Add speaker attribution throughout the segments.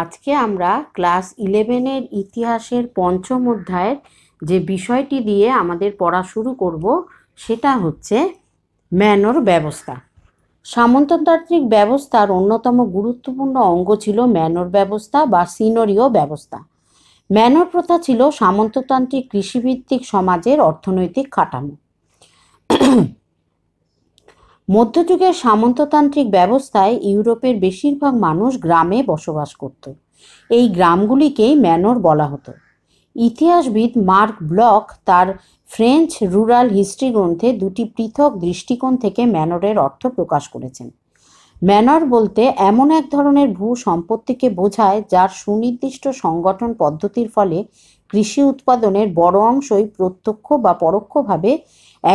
Speaker 1: আজকে আমরা ক্লাস ইলেভেনের ইতিহাসের পঞ্চম অধ্যায়ের যে বিষয়টি দিয়ে আমাদের পড়া শুরু করব সেটা হচ্ছে ম্যানর ব্যবস্থা সামন্ততান্ত্রিক ব্যবস্থার অন্যতম গুরুত্বপূর্ণ অঙ্গ ছিল ম্যানর ব্যবস্থা বা সিনরীয় ব্যবস্থা ম্যানর প্রথা ছিল সামন্ততান্ত্রিক কৃষিভিত্তিক সমাজের অর্থনৈতিক কাঠামো মধ্যযুগের সামন্ততান্ত্রিক ব্যবস্থায় ইউরোপের বেশিরভাগ মানুষ গ্রামে বসবাস করত এই গ্রামগুলিকেই ম্যানর বলা হতো ইতিহাসবিদ মার্ক ব্লক তার ফ্রেঞ্চ রুরাল হিস্ট্রি গ্রন্থে দুটি পৃথক দৃষ্টিকোণ থেকে ম্যানরের অর্থ প্রকাশ করেছেন ম্যানর বলতে এমন এক ধরনের ভূ সম্পত্তিকে বোঝায় যার সুনির্দিষ্ট সংগঠন পদ্ধতির ফলে কৃষি উৎপাদনের বড় অংশই প্রত্যক্ষ বা পরোক্ষভাবে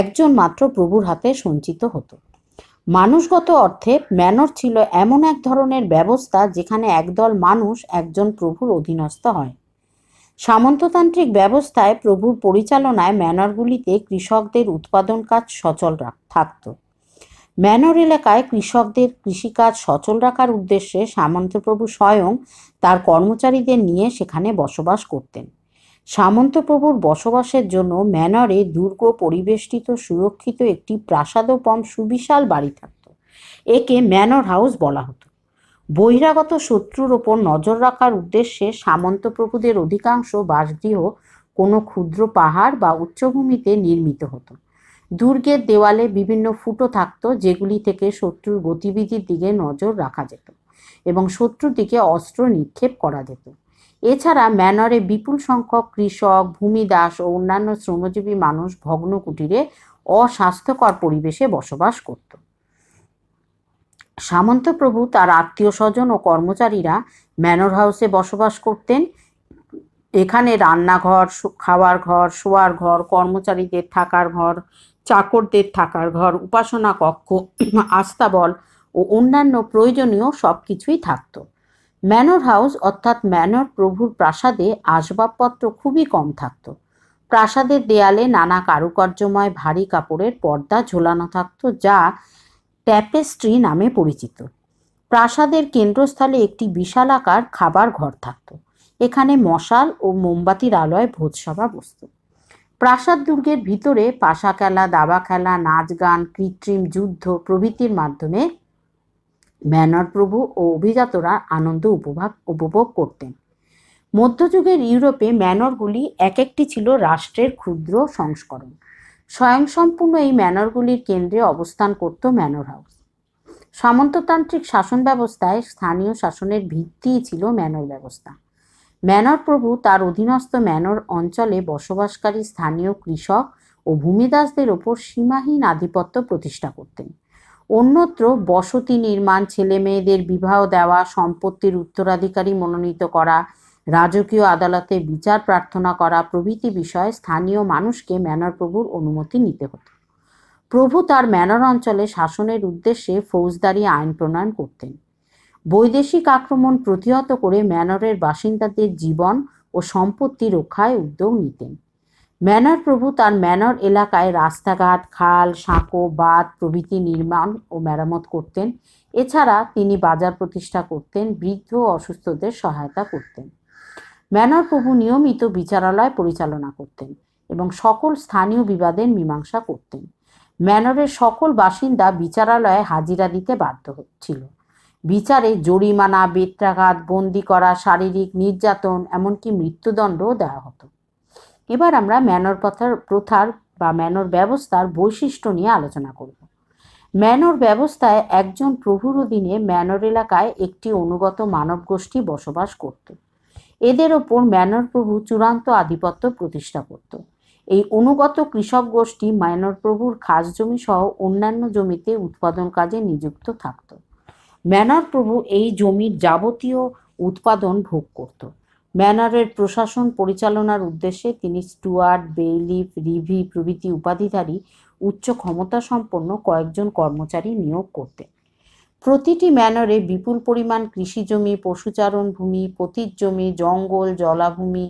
Speaker 1: একজন মাত্র প্রভুর হাতে সঞ্চিত হতো মানুষগত অর্থে ম্যানর ছিল এমন এক ধরনের ব্যবস্থা যেখানে একদল মানুষ একজন প্রভুর অধীনস্থ হয় সামন্ততান্ত্রিক ব্যবস্থায় প্রভুর পরিচালনায় ম্যানরগুলিতে কৃষকদের উৎপাদন কাজ সচল থাকত ম্যানর এলাকায় কৃষকদের কৃষিকাজ সচল রাখার উদ্দেশ্যে সামন্তপ্রভু স্বয়ং তার কর্মচারীদের নিয়ে সেখানে বসবাস করতেন সামন্তপ্রভুর বসবাসের জন্য ম্যানরে দুর্গ পরিবেষ্টিত সুরক্ষিত একটি প্রাসাদোপম সুবিশাল বাড়ি থাকত একে ম্যানর হাউস বলা হতো বহিরাগত শত্রুর ওপর নজর রাখার উদ্দেশ্যে সামন্তপ্রভুদের অধিকাংশ বাসগৃহ কোনো ক্ষুদ্র পাহাড় বা উচ্চভূমিতে নির্মিত হতো দুর্গের দেওয়ালে বিভিন্ন ফুটো থাকত যেগুলি থেকে শত্রুর গতিবিধির দিকে নজর রাখা যেত এবং শত্রুর দিকে অস্ত্র নিক্ষেপ করা যেত এছাড়া ম্যানরে বিপুল সংখ্যক কৃষক ভূমিদাস ও অন্যান্য শ্রমজীবী মানুষ ভগ্ন কুটিরে অস্বাস্থ্যকর পরিবেশে বসবাস করত সামন্তপ্রভু তার আত্মীয় স্বজন ও কর্মচারীরা ম্যানর হাউসে বসবাস করতেন এখানে রান্নাঘর খাওয়ার ঘর শোয়ার ঘর কর্মচারীদের থাকার ঘর চাকরদের থাকার ঘর উপাসনা কক্ষ আস্তাবল ও অন্যান্য প্রয়োজনীয় সব কিছুই থাকতো ম্যানর হাউস অর্থাৎ ম্যানর প্রভুর প্রাসাদে আসবাবপত্র খুবই কম থাকত প্রাসাদের দেয়ালে নানা কারুকার্যময় ভারী কাপড়ের পর্দা ঝোলানো থাকত যা ট্যাপেস্ট্রি নামে পরিচিত প্রাসাদের কেন্দ্রস্থলে একটি বিশালাকার খাবার ঘর থাকত এখানে মশাল ও মোমবাতির আলোয় ভোজসভা বসত প্রাসাদ দুর্গের ভিতরে পাশা খেলা দাবা খেলা নাচ গান কৃত্রিম যুদ্ধ প্রভৃতির মাধ্যমে ম্যানর প্রভু ও অভিজাতরা আনন্দ উপভোগ উপভোগ করতেন মধ্যযুগের ইউরোপে ম্যানরগুলি এক একটি ছিল রাষ্ট্রের ক্ষুদ্র সংস্করণ স্বয়ংসম্পূর্ণ এই ম্যানরগুলির কেন্দ্রে অবস্থান করত ম্যানর হাউস সামন্ততান্ত্রিক শাসন ব্যবস্থায় স্থানীয় শাসনের ভিত্তিই ছিল ম্যানর ব্যবস্থা ম্যানর প্রভু তার অধীনস্থ ম্যানর অঞ্চলে বসবাসকারী স্থানীয় কৃষক ও ভূমিদাসদের ওপর সীমাহীন আধিপত্য প্রতিষ্ঠা করতেন অন্যত্র বসতি নির্মাণ ছেলে মেয়েদের বিবাহ দেওয়া সম্পত্তির উত্তরাধিকারী মনোনীত করা রাজকীয় আদালতে বিচার প্রার্থনা করা প্রভৃতি বিষয়ে স্থানীয় মানুষকে ম্যানর প্রভুর অনুমতি নিতে হতো প্রভু তার ম্যানর অঞ্চলে শাসনের উদ্দেশ্যে ফৌজদারি আইন প্রণয়ন করতেন বৈদেশিক আক্রমণ প্রতিহত করে ম্যানরের বাসিন্দাদের জীবন ও সম্পত্তি রক্ষায় উদ্যোগ নিতেন ম্যানর প্রভু তার ম্যানর এলাকায় রাস্তাঘাট খাল সাঁকো বাঁধ প্রভৃতি নির্মাণ ও মেরামত করতেন এছাড়া তিনি বাজার প্রতিষ্ঠা করতেন বৃদ্ধ ও অসুস্থদের সহায়তা করতেন ম্যানর প্রভু নিয়মিত বিচারালয় পরিচালনা করতেন এবং সকল স্থানীয় বিবাদের মীমাংসা করতেন ম্যানরের সকল বাসিন্দা বিচারালয়ে হাজিরা দিতে বাধ্য হচ্ছিল বিচারে জরিমানা বেত্রাঘাত বন্দি করা শারীরিক নির্যাতন এমনকি মৃত্যুদণ্ডও দেওয়া হতো এবার আমরা ম্যানর কথার প্রথার বা ম্যানর ব্যবস্থার বৈশিষ্ট্য নিয়ে আলোচনা করব ম্যানর ব্যবস্থায় একজন প্রভুর অধীনে ম্যানর এলাকায় একটি অনুগত মানব গোষ্ঠী বসবাস করত এদের ওপর ম্যানর প্রভু চূড়ান্ত আধিপত্য প্রতিষ্ঠা করত এই অনুগত কৃষক গোষ্ঠী ম্যানর প্রভুর খাস জমি সহ অন্যান্য জমিতে উৎপাদন কাজে নিযুক্ত থাকত ম্যানর প্রভু এই জমির যাবতীয় উৎপাদন ভোগ করত ম্যানারের প্রশাসন পরিচালনার উদ্দেশ্যে তিনি স্টুয়ার্ট বেইলিফ রিভি প্রভৃতি উপাধিধারী উচ্চ ক্ষমতাসম্পন্ন কয়েকজন কর্মচারী নিয়োগ করতেন প্রতিটি ম্যানরে বিপুল পরিমাণ কৃষি জমি পশুচারণ ভূমি পতির জমি জঙ্গল জলাভূমি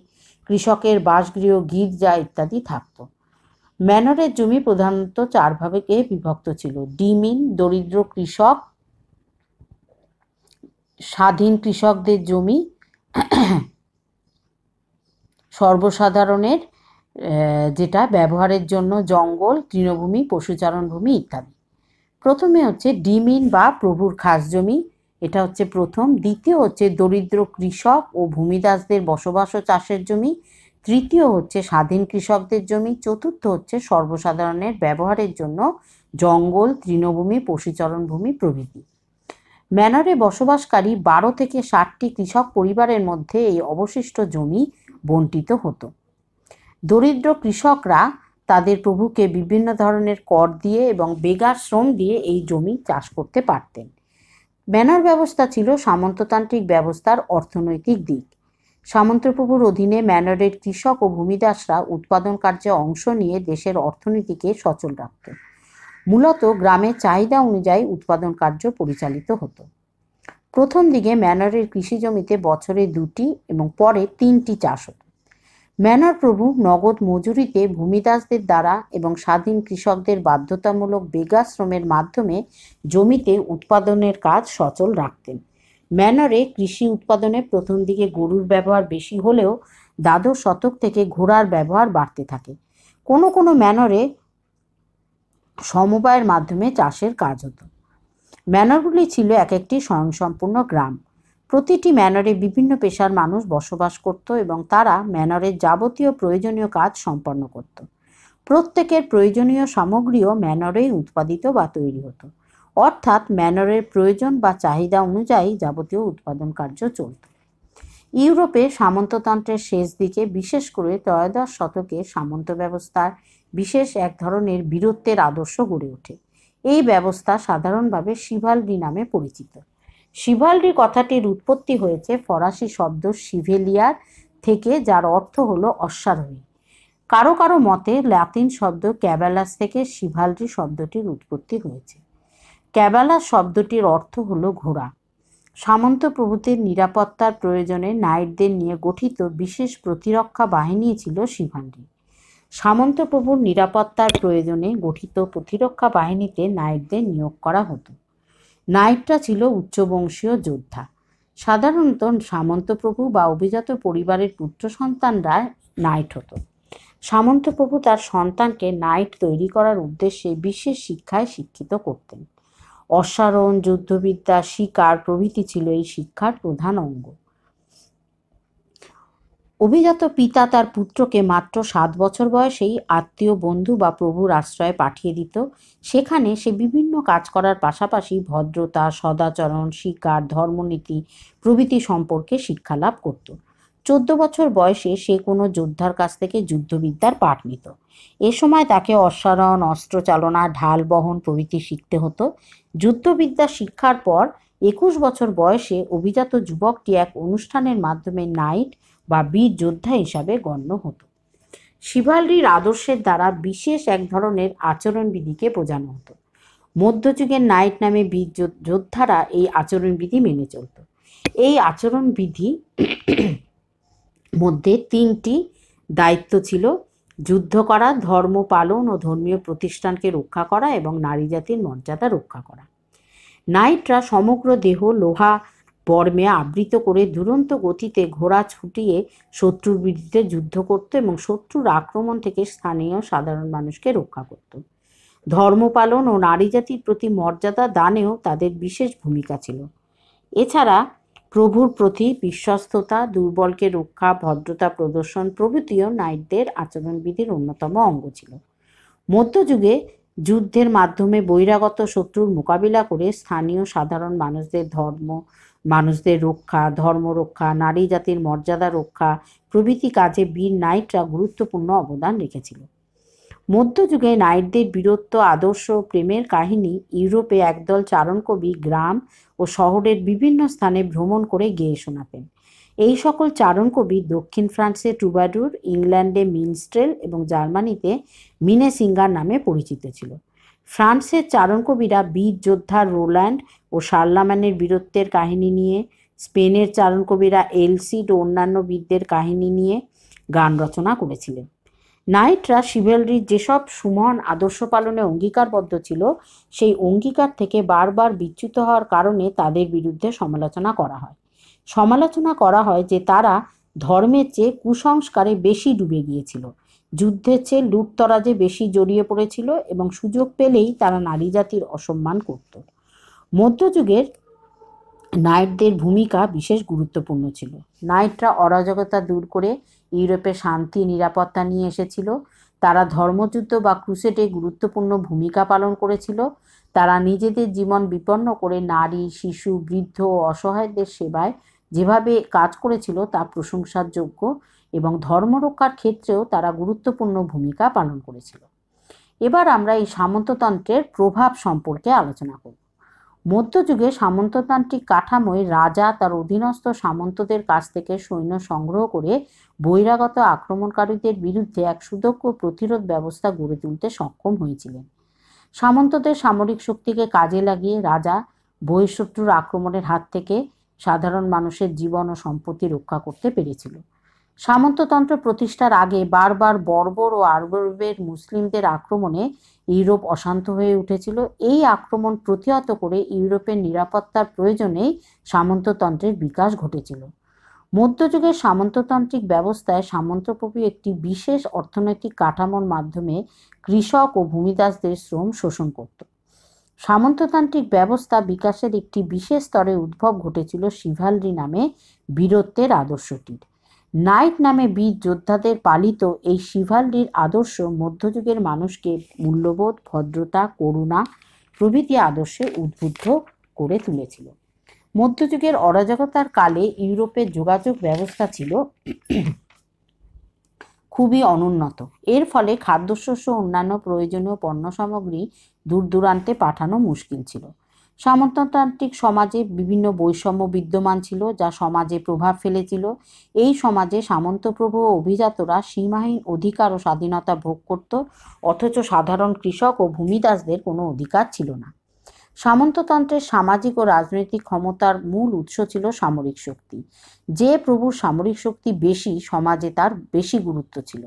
Speaker 1: কৃষকের বাসগৃহ গির্জা ইত্যাদি থাকত ম্যানরের জমি প্রধানত চার ভাগে বিভক্ত ছিল ডিমিন দরিদ্র কৃষক স্বাধীন কৃষকদের জমি সর্বসাধারণের যেটা ব্যবহারের জন্য জঙ্গল তৃণভূমি পশুচারণ ভূমি ইত্যাদি প্রথমে হচ্ছে ডিমিন বা প্রভুর খাস জমি এটা হচ্ছে প্রথম দ্বিতীয় হচ্ছে দরিদ্র কৃষক ও ভূমিদাসদের বসবাস ও চাষের জমি তৃতীয় হচ্ছে স্বাধীন কৃষকদের জমি চতুর্থ হচ্ছে সর্বসাধারণের ব্যবহারের জন্য জঙ্গল তৃণভূমি পশুচরণ ভূমি প্রভৃতি ম্যানরে বসবাসকারী বারো থেকে ষাটটি কৃষক পরিবারের মধ্যে এই অবশিষ্ট জমি বণ্টিত হতো দরিদ্র কৃষকরা তাদের প্রভুকে বিভিন্ন ধরনের কর দিয়ে এবং বেগার শ্রম দিয়ে এই জমি চাষ করতে পারতেন ব্যানার ব্যবস্থা ছিল সামন্ততান্ত্রিক ব্যবস্থার অর্থনৈতিক দিক সামন্তপ্রভুর অধীনে ম্যানরের কৃষক ও ভূমিদাসরা উৎপাদন কার্যে অংশ নিয়ে দেশের অর্থনীতিকে সচল রাখত মূলত গ্রামে চাহিদা অনুযায়ী উৎপাদন কার্য পরিচালিত হতো প্রথম দিকে ম্যানরের কৃষি জমিতে বছরে দুটি এবং পরে তিনটি চাষ হতো ম্যানর প্রভু নগদ মজুরিতে ভূমিদাসদের দ্বারা এবং স্বাধীন কৃষকদের বাধ্যতামূলক বেগাশ্রমের মাধ্যমে জমিতে উৎপাদনের কাজ সচল রাখতেন ম্যানরে কৃষি উৎপাদনে প্রথম দিকে গরুর ব্যবহার বেশি হলেও দ্বাদশ শতক থেকে ঘোড়ার ব্যবহার বাড়তে থাকে কোনো কোনো ম্যানরে সমবায়ের মাধ্যমে চাষের কাজ হতো ম্যানরগুলি ছিল এক একটি স্বয়ংসম্পূর্ণ গ্রাম প্রতিটি ম্যানরে বিভিন্ন পেশার মানুষ বসবাস করত এবং তারা ম্যানরের যাবতীয় প্রয়োজনীয় কাজ সম্পন্ন করত প্রত্যেকের প্রয়োজনীয় সামগ্রীও ম্যানরেই উৎপাদিত বা তৈরি হতো অর্থাৎ ম্যানরের প্রয়োজন বা চাহিদা অনুযায়ী যাবতীয় উৎপাদন কার্য চলত ইউরোপে সামন্ততন্ত্রের শেষ দিকে বিশেষ করে ত্রয়োদশ শতকে সামন্ত ব্যবস্থার বিশেষ এক ধরনের বীরত্বের আদর্শ গড়ে ওঠে এই ব্যবস্থা সাধারণভাবে শিভালডি নামে পরিচিত শিভালডি কথাটির উৎপত্তি হয়েছে ফরাসি শব্দ শিভেলিয়ার থেকে যার অর্থ হলো অশ্বারোহী কারো কারো মতে ল্যাতিন শব্দ ক্যাবালাস থেকে শিভালডি শব্দটির উৎপত্তি হয়েছে ক্যাবালাস শব্দটির অর্থ হলো ঘোড়া সামন্ত প্রভুতির নিরাপত্তার প্রয়োজনে নাইটদের নিয়ে গঠিত বিশেষ প্রতিরক্ষা বাহিনী ছিল শিভালডি সামন্তপ্রভুর নিরাপত্তার প্রয়োজনে গঠিত প্রতিরক্ষা বাহিনীতে নাইটদের নিয়োগ করা হতো নাইটটা ছিল উচ্চবংশীয় যোদ্ধা সাধারণত সামন্তপ্রভু বা অভিজাত পরিবারের পুত্র সন্তানরা নাইট হতো সামন্তপ্রভু তার সন্তানকে নাইট তৈরি করার উদ্দেশ্যে বিশেষ শিক্ষায় শিক্ষিত করতেন অশ্বারোহণ যুদ্ধবিদ্যা শিকার প্রভৃতি ছিল এই শিক্ষার প্রধান অঙ্গ অভিজাত পিতা তার পুত্রকে মাত্র সাত বছর বয়সেই আত্মীয় বন্ধু বা প্রভুর আশ্রয়ে পাঠিয়ে দিত সেখানে সে বিভিন্ন কাজ করার পাশাপাশি ভদ্রতা সদাচরণ শিকার ধর্মনীতি প্রভৃতি সম্পর্কে শিক্ষালাভ করত চোদ্দ বছর বয়সে সে কোনো যোদ্ধার কাছ থেকে যুদ্ধবিদ্যার পাঠ নিত এ সময় তাকে অশ্বারণ অস্ত্রচালনা ঢাল বহন প্রভৃতি শিখতে হতো যুদ্ধবিদ্যা শিক্ষার পর একুশ বছর বয়সে অভিজাত যুবকটি এক অনুষ্ঠানের মাধ্যমে নাইট বা বীর যোদ্ধা হিসাবে গণ্য হতো শিবালরির আদর্শের দ্বারা বিশেষ এক ধরনের আচরণবিধিকে বোঝানো হতো মধ্যযুগের নাইট নামে বীর যোদ্ধারা এই আচরণবিধি মেনে চলত এই আচরণবিধি মধ্যে তিনটি দায়িত্ব ছিল যুদ্ধ করা ধর্ম পালন ও ধর্মীয় প্রতিষ্ঠানকে রক্ষা করা এবং নারী জাতির মর্যাদা রক্ষা করা নাইটরা সমগ্র দেহ লোহা বর্মে আবৃত করে দুরন্ত গতিতে ঘোড়া ছুটিয়ে শত্রুর বিরুদ্ধে যুদ্ধ করত এবং শত্রুর আক্রমণ থেকে স্থানীয় সাধারণ মানুষকে রক্ষা করত ধর্ম পালন ও নারী জাতির প্রতি মর্যাদা দানেও তাদের বিশেষ ভূমিকা ছিল এছাড়া প্রভুর প্রতি বিশ্বস্ততা দুর্বলকে রক্ষা ভদ্রতা প্রদর্শন প্রভৃতিও নাইটদের আচরণবিধির অন্যতম অঙ্গ ছিল মধ্যযুগে যুদ্ধের মাধ্যমে বহিরাগত শত্রুর মোকাবিলা করে স্থানীয় সাধারণ মানুষদের ধর্ম মানুষদের রক্ষা ধর্ম রক্ষা নারী জাতির মর্যাদা রক্ষা প্রভৃতি কাজে বীর নাইটরা গুরুত্বপূর্ণ অবদান রেখেছিল মধ্যযুগে নাইটদের বীরত্ব আদর্শ প্রেমের কাহিনী ইউরোপে একদল চারণ কবি গ্রাম ও শহরের বিভিন্ন স্থানে ভ্রমণ করে গেয়ে শোনাতেন এই সকল চারণ কবি দক্ষিণ ফ্রান্সে টুবাডুর ইংল্যান্ডে মিনস্ট্রেল এবং জার্মানিতে মিনে সিঙ্গার নামে পরিচিত ছিল ফ্রান্সের চারণকবিরা বীর যোদ্ধা রোল্যান্ড ও শার্লাম্যানের বীরত্বের কাহিনী নিয়ে স্পেনের চারণকবিরা এলসিড ও অন্যান্য বীরদের কাহিনী নিয়ে গান রচনা করেছিলেন নাইটরা শিভেলরির যেসব সুমন আদর্শ পালনে অঙ্গীকারবদ্ধ ছিল সেই অঙ্গীকার থেকে বারবার বিচ্যুত হওয়ার কারণে তাদের বিরুদ্ধে সমালোচনা করা হয় সমালোচনা করা হয় যে তারা ধর্মের চেয়ে কুসংস্কারে বেশি ডুবে গিয়েছিল যুদ্ধের চেয়ে লুটতরাজে বেশি জড়িয়ে পড়েছিল এবং সুযোগ পেলেই তারা নারী জাতির অসম্মান করত মধ্যযুগের নাইটদের ভূমিকা বিশেষ গুরুত্বপূর্ণ ছিল নাইটরা অরাজকতা দূর করে ইউরোপে শান্তি নিরাপত্তা নিয়ে এসেছিল তারা ধর্মযুদ্ধ বা ক্রুসেটে গুরুত্বপূর্ণ ভূমিকা পালন করেছিল তারা নিজেদের জীবন বিপন্ন করে নারী শিশু বৃদ্ধ ও অসহায়দের সেবায় যেভাবে কাজ করেছিল তা প্রশংসার যোগ্য এবং ধর্মরক্ষার ক্ষেত্রেও তারা গুরুত্বপূর্ণ ভূমিকা পালন করেছিল এবার আমরা এই সামন্ততন্ত্রের প্রভাব সম্পর্কে আলোচনা করব মধ্যযুগে সামন্ততান্ত্রিক কাঠামোয় রাজা তার অধীনস্থ সামন্তদের কাছ থেকে সৈন্য সংগ্রহ করে বহিরাগত আক্রমণকারীদের বিরুদ্ধে এক সুদক্ষ প্রতিরোধ ব্যবস্থা গড়ে তুলতে সক্ষম হয়েছিলেন সামন্তদের সামরিক শক্তিকে কাজে লাগিয়ে রাজা বহিঃশত্রুর আক্রমণের হাত থেকে সাধারণ মানুষের জীবন ও সম্পত্তি রক্ষা করতে পেরেছিল সামন্ততন্ত্র প্রতিষ্ঠার আগে বারবার বর্বর ও আরবের মুসলিমদের আক্রমণে ইউরোপ অশান্ত হয়ে উঠেছিল এই আক্রমণ প্রতিহত করে ইউরোপের নিরাপত্তার প্রয়োজনেই সামন্ততন্ত্রের বিকাশ ঘটেছিল মধ্যযুগের সামন্ততান্ত্রিক ব্যবস্থায় সামন্তপ্রভু একটি বিশেষ অর্থনৈতিক কাঠামোর মাধ্যমে কৃষক ও ভূমিদাসদের শ্রম শোষণ করত সামন্ততান্ত্রিক ব্যবস্থা বিকাশের একটি বিশেষ স্তরে উদ্ভব ঘটেছিল শিভালরি নামে বীরত্বের আদর্শটির নাইট নামে বীর যোদ্ধাদের পালিত এই শিভাল্লির আদর্শ মধ্যযুগের মানুষকে মূল্যবোধ ভদ্রতা করুণা প্রভৃতি আদর্শে উদ্বুদ্ধ করে তুলেছিল মধ্যযুগের অরাজকতার কালে ইউরোপের যোগাযোগ ব্যবস্থা ছিল খুবই অনুন্নত এর ফলে খাদ্যশস্য অন্যান্য প্রয়োজনীয় পণ্য সামগ্রী দূর দূরান্তে পাঠানো মুশকিল ছিল সামন্ততান্ত্রিক সমাজে বিভিন্ন বৈষম্য বিদ্যমান ছিল যা সমাজে প্রভাব ফেলেছিল এই সমাজে সামন্তপ্রভু ও অভিজাতরা সীমাহীন অধিকার ও স্বাধীনতা ভোগ করত অথচ সাধারণ কৃষক ও ভূমিদাসদের কোনো অধিকার ছিল না সামন্ততন্ত্রের সামাজিক ও রাজনৈতিক ক্ষমতার মূল উৎস ছিল সামরিক শক্তি যে প্রভুর সামরিক শক্তি বেশি সমাজে তার বেশি গুরুত্ব ছিল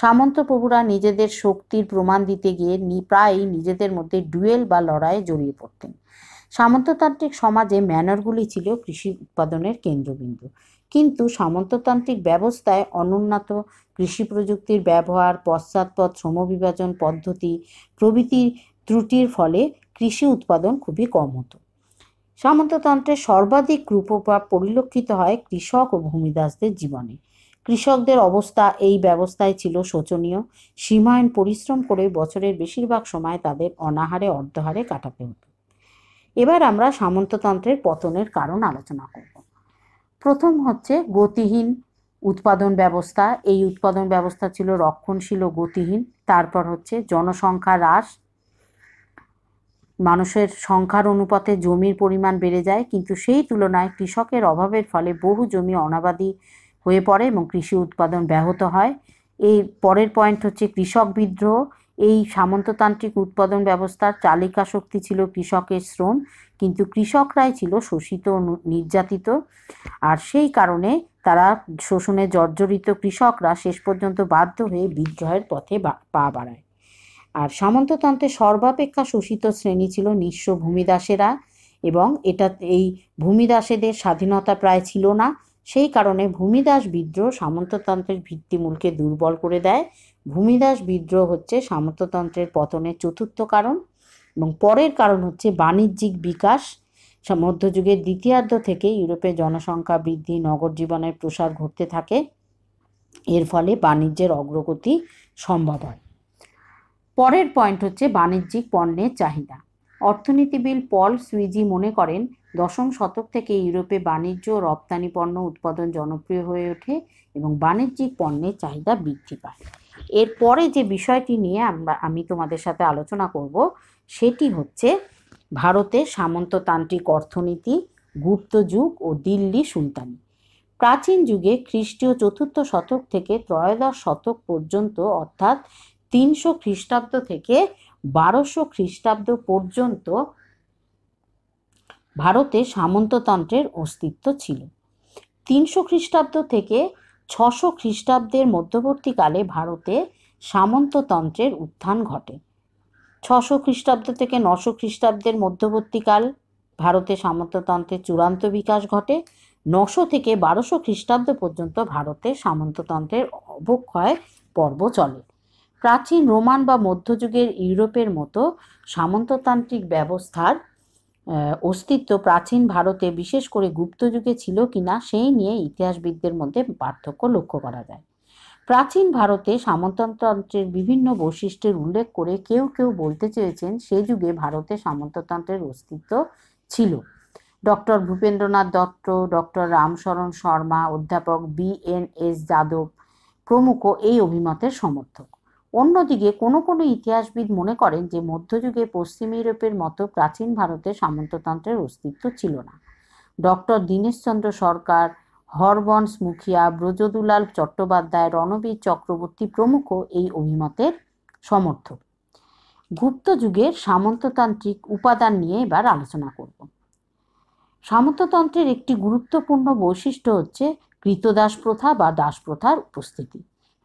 Speaker 1: সামন্ত প্রভুরা নিজেদের শক্তির প্রমাণ দিতে গিয়ে প্রায়ই নিজেদের মধ্যে ডুয়েল বা লড়াইয়ে জড়িয়ে পড়তেন সামন্ততান্ত্রিক সমাজে ম্যানরগুলি ছিল কৃষি উৎপাদনের কেন্দ্রবিন্দু কিন্তু সামন্ততান্ত্রিক ব্যবস্থায় অনুন্নত কৃষি প্রযুক্তির ব্যবহার পশ্চাৎপদ শ্রমবিভাজন পদ্ধতি প্রভৃতি ত্রুটির ফলে কৃষি উৎপাদন খুবই কম হতো সামন্ততন্ত্রে সর্বাধিক কুপ্রভাব পরিলক্ষিত হয় কৃষক ও ভূমিদাসদের জীবনে কৃষকদের অবস্থা এই ব্যবস্থায় ছিল শোচনীয় সীমায়ন পরিশ্রম করে বছরের বেশিরভাগ সময় তাদের অনাহারে অর্ধহারে কাটাতে হতো এবার আমরা সামন্ততন্ত্রের পতনের কারণ আলোচনা করব প্রথম হচ্ছে গতিহীন উৎপাদন ব্যবস্থা এই উৎপাদন ব্যবস্থা ছিল রক্ষণশীল ও গতিহীন তারপর হচ্ছে জনসংখ্যা হ্রাস মানুষের সংখ্যার অনুপাতে জমির পরিমাণ বেড়ে যায় কিন্তু সেই তুলনায় কৃষকের অভাবের ফলে বহু জমি অনাবাদী হয়ে পড়ে এবং কৃষি উৎপাদন ব্যাহত হয় এই পরের পয়েন্ট হচ্ছে কৃষক বিদ্রোহ এই সামন্ততান্ত্রিক উৎপাদন ব্যবস্থার চালিকা শক্তি ছিল কৃষকের শ্রম কিন্তু কৃষকরাই ছিল শোষিত নির্যাতিত আর সেই কারণে তারা শোষণে জর্জরিত কৃষকরা শেষ পর্যন্ত বাধ্য হয়ে বিদ্রোহের পথে পা বাড়ায় আর সামন্ততন্ত্রে সর্বাপেক্ষা শোষিত শ্রেণী ছিল নিঃস্ব ভূমিদাসেরা এবং এটা এই ভূমিদাসেদের স্বাধীনতা প্রায় ছিল না সেই কারণে ভূমিদাস বিদ্রোহ সামন্ততন্ত্রের ভিত্তিমূলকে দুর্বল করে দেয় ভূমিদাস বিদ্রোহ হচ্ছে সামন্ততন্ত্রের পতনের চতুর্থ কারণ এবং পরের কারণ হচ্ছে বাণিজ্যিক বিকাশ মধ্যযুগের দ্বিতীয়ার্ধ থেকে ইউরোপে জনসংখ্যা বৃদ্ধি নগর জীবনের প্রসার ঘটতে থাকে এর ফলে বাণিজ্যের অগ্রগতি সম্ভব হয় পরের পয়েন্ট হচ্ছে বাণিজ্যিক পণ্যের চাহিদা অর্থনীতিবিদ পল সুইজি মনে করেন দশম শতক থেকে ইউরোপে বাণিজ্য রপ্তানি পণ্য উৎপাদন জনপ্রিয় হয়ে ওঠে এবং বাণিজ্যিক পণ্যের চাহিদা বৃদ্ধি পায় এরপরে যে বিষয়টি নিয়ে আমরা আমি তোমাদের সাথে আলোচনা করব সেটি হচ্ছে ভারতের সামন্ততান্ত্রিক অর্থনীতি গুপ্ত যুগ ও দিল্লি সুলতানি প্রাচীন যুগে খ্রিস্টীয় চতুর্থ শতক থেকে ত্রয়োদশ শতক পর্যন্ত অর্থাৎ তিনশো খ্রিস্টাব্দ থেকে বারোশো খ্রিস্টাব্দ পর্যন্ত ভারতে সামন্ততন্ত্রের অস্তিত্ব ছিল তিনশো খ্রিস্টাব্দ থেকে ছশো খ্রিস্টাব্দের মধ্যবর্তীকালে ভারতে সামন্ততন্ত্রের উত্থান ঘটে ছশো খ্রিস্টাব্দ থেকে নশো খ্রিস্টাব্দের মধ্যবর্তীকাল ভারতে সামন্ততন্ত্রের চূড়ান্ত বিকাশ ঘটে নশো থেকে বারোশো খ্রিস্টাব্দ পর্যন্ত ভারতে সামন্ততন্ত্রের অবক্ষয় পর্ব চলে প্রাচীন রোমান বা মধ্যযুগের ইউরোপের মতো সামন্ততান্ত্রিক ব্যবস্থার অস্তিত্ব প্রাচীন ভারতে বিশেষ করে গুপ্তযুগে ছিল কিনা সেই নিয়ে ইতিহাসবিদদের মধ্যে পার্থক্য লক্ষ্য করা যায় প্রাচীন ভারতে সামন্ততন্ত্রের বিভিন্ন বৈশিষ্ট্যের উল্লেখ করে কেউ কেউ বলতে চেয়েছেন সে যুগে ভারতে সামন্ততন্ত্রের অস্তিত্ব ছিল ডক্টর ভূপেন্দ্রনাথ দত্ত ডক্টর রামশরণ শর্মা অধ্যাপক বি এন এস যাদব প্রমুখ এই অভিমতের সমর্থক অন্যদিকে কোনো কোনো ইতিহাসবিদ মনে করেন যে মধ্যযুগে পশ্চিম ইউরোপের মতো প্রাচীন ভারতে সামন্ততন্ত্রের অস্তিত্ব ছিল না ডক্টর দীনেশচন্দ্র সরকার হরবনস মুখিয়া ব্রজদুলাল চট্টোপাধ্যায় রণবীর চক্রবর্তী প্রমুখ এই অভিমতের সমর্থক গুপ্ত যুগের সামন্ততান্ত্রিক উপাদান নিয়ে এবার আলোচনা করব সামন্ততন্ত্রের একটি গুরুত্বপূর্ণ বৈশিষ্ট্য হচ্ছে কৃতদাস প্রথা বা দাস প্রথার উপস্থিতি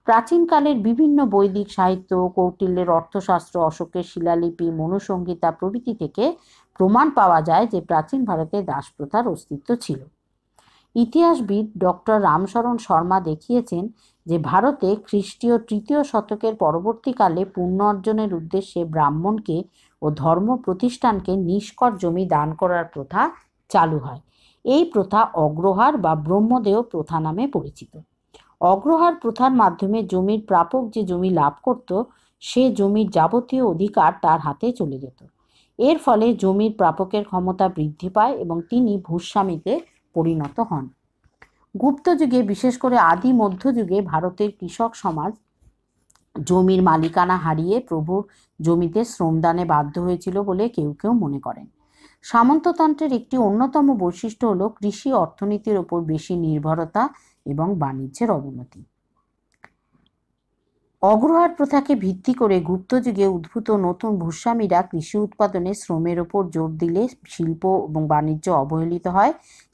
Speaker 1: প্রাচীনকালের বিভিন্ন বৈদিক সাহিত্য কৌটিল্যের অর্থশাস্ত্র অশোকের শিলালিপি মনুসংহিতা প্রভৃতি থেকে প্রমাণ পাওয়া যায় যে প্রাচীন ভারতে দাসপ্রথার অস্তিত্ব ছিল ইতিহাসবিদ ডক্টর রামশরণ শর্মা দেখিয়েছেন যে ভারতে খ্রিস্টীয় তৃতীয় শতকের পরবর্তীকালে পুণ্য অর্জনের উদ্দেশ্যে ব্রাহ্মণকে ও ধর্ম প্রতিষ্ঠানকে নিষ্কর জমি দান করার প্রথা চালু হয় এই প্রথা অগ্রহার বা ব্রহ্মদেহ প্রথা নামে পরিচিত অগ্রহার প্রথার মাধ্যমে জমির প্রাপক যে জমি লাভ করত সে জমির যাবতীয় অধিকার তার হাতে চলে যেত এর ফলে জমির প্রাপকের ক্ষমতা বৃদ্ধি পায় এবং তিনি ভূস্বামীতে পরিণত হন গুপ্ত যুগে বিশেষ করে আদি মধ্যযুগে ভারতের কৃষক সমাজ জমির মালিকানা হারিয়ে প্রভুর জমিতে শ্রমদানে বাধ্য হয়েছিল বলে কেউ কেউ মনে করেন সামন্ততন্ত্রের একটি অন্যতম বৈশিষ্ট্য হল কৃষি অর্থনীতির ওপর বেশি নির্ভরতা এবং বাণিজ্যের অবনতি অগ্রহার প্রথাকে ভিত্তি করে গুপ্তযুগে উদ্ভূত নতুন ভূস্বামীরা কৃষি উৎপাদনে শ্রমের ওপর জোর দিলে শিল্প এবং বাণিজ্য অবহেলিত হয়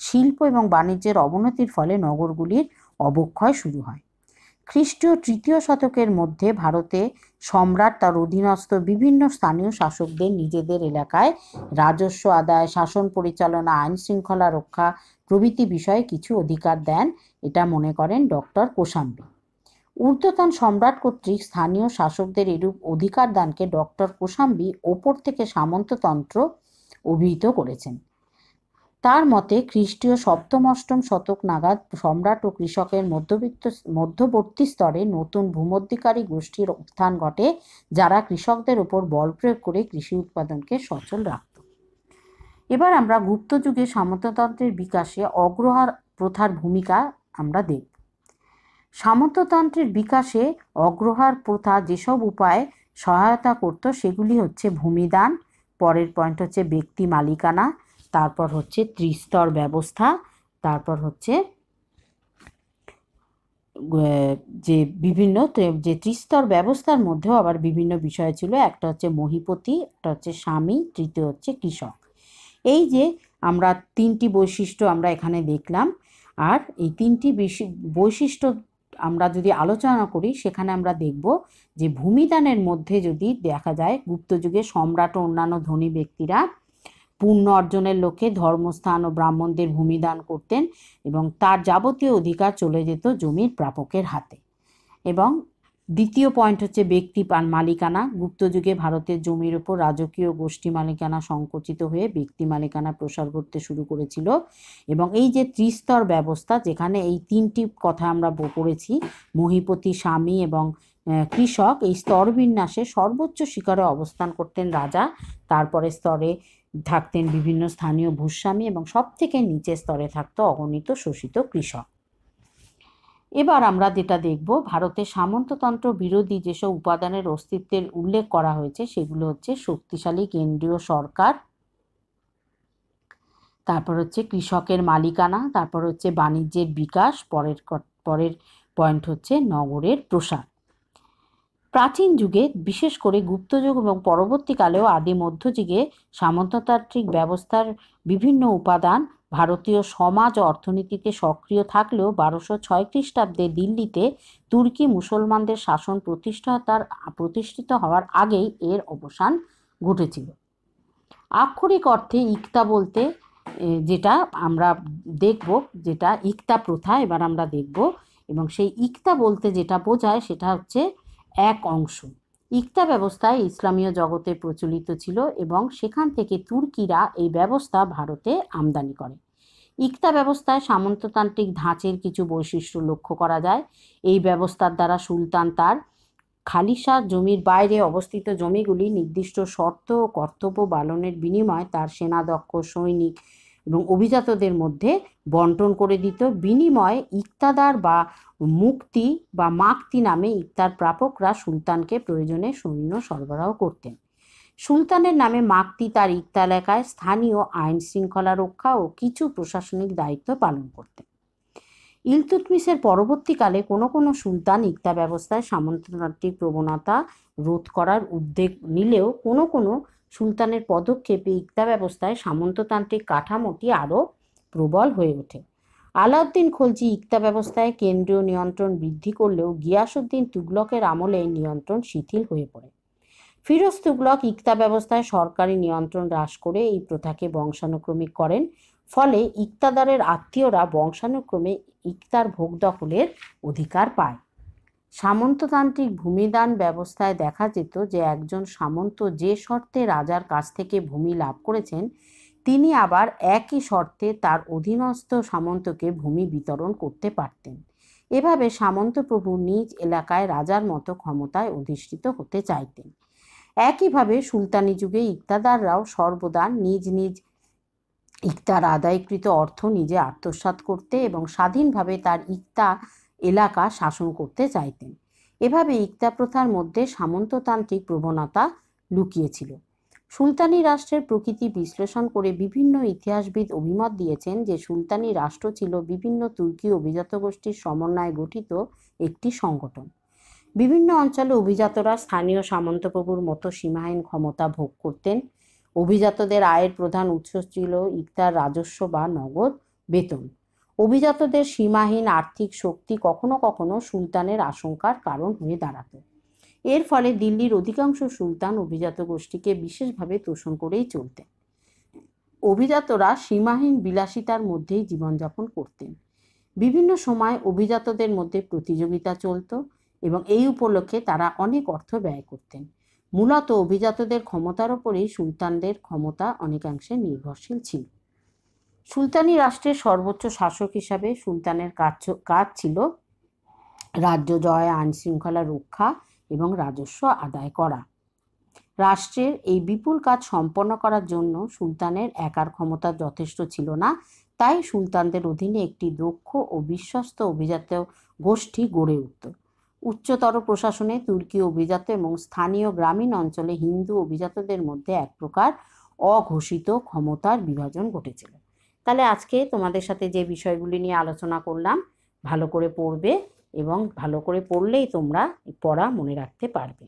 Speaker 1: শিল্প এবং বাণিজ্যের অবনতির ফলে নগরগুলির অবক্ষয় শুরু হয় খ্রিস্টীয় তৃতীয় শতকের মধ্যে ভারতে সম্রাট তার অধীনস্থ বিভিন্ন স্থানীয় শাসকদের নিজেদের এলাকায় রাজস্ব আদায় শাসন পরিচালনা আইন শৃঙ্খলা রক্ষা প্রভৃতি বিষয়ে কিছু অধিকার দেন এটা মনে করেন ডক্টর কোশাম্বি ঊর্ধ্বতন সম্রাট কর্তৃক স্থানীয় শাসকদের এরূপ অধিকার দানকে ডক্টর কোশাম্বি ওপর থেকে সামন্ততন্ত্র অভিহিত করেছেন তার মতে খ্রিস্টীয় সপ্তম অষ্টম শতক নাগাদ সম্রাট ও কৃষকের মধ্যবিত্ত মধ্যবর্তী স্তরে নতুন ভূমধ্যিকারী গোষ্ঠীর উত্থান ঘটে যারা কৃষকদের উপর বল প্রয়োগ করে কৃষি উৎপাদনকে সচল রাখত এবার আমরা গুপ্তযুগে সামন্ততন্ত্রের বিকাশে অগ্রহার প্রথার ভূমিকা আমরা দেখব সামন্ততন্ত্রের বিকাশে অগ্রহার প্রথা যেসব উপায় সহায়তা করত সেগুলি হচ্ছে ভূমিদান পরের পয়েন্ট হচ্ছে ব্যক্তি মালিকানা তারপর হচ্ছে ত্রিস্তর ব্যবস্থা তারপর হচ্ছে যে বিভিন্ন যে ত্রিস্তর ব্যবস্থার মধ্যেও আবার বিভিন্ন বিষয় ছিল একটা হচ্ছে মহিপতি একটা হচ্ছে স্বামী তৃতীয় হচ্ছে কৃষক এই যে আমরা তিনটি বৈশিষ্ট্য আমরা এখানে দেখলাম আর এই তিনটি বৈশিষ্ট্য আমরা যদি আলোচনা করি সেখানে আমরা দেখব যে ভূমিদানের মধ্যে যদি দেখা যায় গুপ্তযুগে সম্রাট ও অন্যান্য ধনী ব্যক্তিরা পুণ্য অর্জনের লক্ষ্যে ধর্মস্থান ও ব্রাহ্মণদের ভূমিদান করতেন এবং তার যাবতীয় অধিকার চলে যেত জমির প্রাপকের হাতে এবং দ্বিতীয় পয়েন্ট হচ্ছে ব্যক্তি পান মালিকানা গুপ্তযুগে ভারতের জমির ওপর রাজকীয় গোষ্ঠী মালিকানা সংকুচিত হয়ে ব্যক্তি মালিকানা প্রসার করতে শুরু করেছিল এবং এই যে ত্রিস্তর ব্যবস্থা যেখানে এই তিনটি কথা আমরা পড়েছি মহিপতি স্বামী এবং কৃষক এই স্তরবিন্যাসে সর্বোচ্চ শিকারে অবস্থান করতেন রাজা তারপরে স্তরে থাকতেন বিভিন্ন স্থানীয় ভূস্বামী এবং সব থেকে নিচের স্তরে থাকতো অগণিত শোষিত কৃষক এবার আমরা যেটা দেখব ভারতের সামন্ততন্ত্র বিরোধী যেসব উপাদানের অস্তিত্বের উল্লেখ করা হয়েছে সেগুলো হচ্ছে শক্তিশালী কেন্দ্রীয় সরকার তারপর হচ্ছে কৃষকের মালিকানা তারপর হচ্ছে বাণিজ্যের বিকাশ পরের পরের পয়েন্ট হচ্ছে নগরের প্রসার প্রাচীন যুগে বিশেষ করে গুপ্তযুগ এবং পরবর্তীকালেও আদি মধ্যযুগে সামন্ততান্ত্রিক ব্যবস্থার বিভিন্ন উপাদান ভারতীয় সমাজ অর্থনীতিতে সক্রিয় থাকলেও বারোশো ছয় খ্রিস্টাব্দে দিল্লিতে তুর্কি মুসলমানদের শাসন প্রতিষ্ঠাতার প্রতিষ্ঠিত হওয়ার আগেই এর অবসান ঘটেছিল আক্ষরিক অর্থে ইকতা বলতে যেটা আমরা দেখব যেটা ইকতা প্রথা এবার আমরা দেখব এবং সেই ইকতা বলতে যেটা বোঝায় সেটা হচ্ছে এক অংশ ইকতা ব্যবস্থায় ইসলামীয় জগতে প্রচলিত ছিল এবং সেখান থেকে তুর্কিরা এই ব্যবস্থা ভারতে আমদানি করে ইকতা ব্যবস্থায় সামন্ততান্ত্রিক ধাঁচের কিছু বৈশিষ্ট্য লক্ষ্য করা যায় এই ব্যবস্থার দ্বারা সুলতান তার খালিসা জমির বাইরে অবস্থিত জমিগুলি নির্দিষ্ট শর্ত ও কর্তব্য পালনের বিনিময়ে তার সেনাদক্ষ সৈনিক এবং অভিজাতদের মধ্যে বন্টন করে দিত বিনিময়ে ইক্তাদার বা মুক্তি বা মাক্তি নামে ইক্তার প্রাপকরা সুলতানকে প্রয়োজনে সৈন্য সরবরাহ করতেন সুলতানের নামে মাক্তি তার ইক্তা এলাকায় স্থানীয় আইন শৃঙ্খলা রক্ষা ও কিছু প্রশাসনিক দায়িত্ব পালন করতেন ইলতুতমিসের পরবর্তীকালে কোনো কোনো সুলতান ইক্তা ব্যবস্থায় সামন্ততান্ত্রিক প্রবণতা রোধ করার উদ্যোগ নিলেও কোনো কোনো সুলতানের পদক্ষেপে ইকতা ব্যবস্থায় সামন্ততান্ত্রিক কাঠামোটি আরও প্রবল হয়ে ওঠে আলাউদ্দিন খলজি ইকতা ব্যবস্থায় কেন্দ্রীয় নিয়ন্ত্রণ বৃদ্ধি করলেও গিয়াসুদ্দিন তুগলকের আমলে নিয়ন্ত্রণ শিথিল হয়ে পড়ে ফিরোজ তুগলক ইকতা ব্যবস্থায় সরকারি নিয়ন্ত্রণ হ্রাস করে এই প্রথাকে বংশানুক্রমিক করেন ফলে ইকতাদারের আত্মীয়রা বংশানুক্রমে ইকতার ভোগ দখলের অধিকার পায় সামন্ততান্ত্রিক ভূমিদান ব্যবস্থায় দেখা যেত যে একজন সামন্ত যে শর্তে রাজার কাছ থেকে ভূমি লাভ করেছেন তিনি আবার একই শর্তে তার অধীনস্থ সামন্তকে ভূমি বিতরণ করতে পারতেন এভাবে সামন্ত প্রভু নিজ এলাকায় রাজার মতো ক্ষমতায় অধিষ্ঠিত হতে চাইতেন একইভাবে সুলতানি যুগে ইকতাদাররাও সর্বদা নিজ নিজ ইকতার আদায়কৃত অর্থ নিজে আত্মসাত করতে এবং স্বাধীনভাবে তার ইকতা এলাকা শাসন করতে চাইতেন এভাবে ইকতা প্রথার মধ্যে সামন্ততান্ত্রিক প্রবণতা লুকিয়েছিল সুলতানি রাষ্ট্রের প্রকৃতি বিশ্লেষণ করে বিভিন্ন ইতিহাসবিদ অভিমত দিয়েছেন যে সুলতানি রাষ্ট্র ছিল বিভিন্ন তুর্কি অভিজাত গোষ্ঠীর সমন্বয়ে গঠিত একটি সংগঠন বিভিন্ন অঞ্চলে অভিজাতরা স্থানীয় সামন্তপ্রভুর মতো সীমাহীন ক্ষমতা ভোগ করতেন অভিজাতদের আয়ের প্রধান উৎস ছিল ইকতার রাজস্ব বা নগদ বেতন অভিজাতদের সীমাহীন আর্থিক শক্তি কখনো কখনো সুলতানের আশঙ্কার কারণ হয়ে দাঁড়াত এর ফলে দিল্লির অধিকাংশ সুলতান অভিজাত গোষ্ঠীকে বিশেষভাবে তোষণ করেই চলতেন অভিজাতরা সীমাহীন বিলাসিতার মধ্যেই জীবনযাপন করতেন বিভিন্ন সময় অভিজাতদের মধ্যে প্রতিযোগিতা চলত এবং এই উপলক্ষে তারা অনেক অর্থ ব্যয় করতেন মূলত অভিজাতদের ক্ষমতার ওপরেই সুলতানদের ক্ষমতা অনেকাংশে নির্ভরশীল ছিল সুলতানি রাষ্ট্রের সর্বোচ্চ শাসক হিসাবে সুলতানের কাজ কাজ ছিল রাজ্য জয় আইন শৃঙ্খলা রক্ষা এবং রাজস্ব আদায় করা রাষ্ট্রের এই বিপুল কাজ সম্পন্ন করার জন্য সুলতানের একার ক্ষমতা যথেষ্ট ছিল না তাই সুলতানদের অধীনে একটি দক্ষ ও বিশ্বস্ত অভিজাত গোষ্ঠী গড়ে উঠত উচ্চতর প্রশাসনে তুর্কি অভিজাত এবং স্থানীয় গ্রামীণ অঞ্চলে হিন্দু অভিজাতদের মধ্যে এক প্রকার অঘোষিত ক্ষমতার বিভাজন ঘটেছিল তাহলে আজকে তোমাদের সাথে যে বিষয়গুলি নিয়ে আলোচনা করলাম ভালো করে পড়বে এবং ভালো করে পড়লেই তোমরা পড়া মনে রাখতে পারবে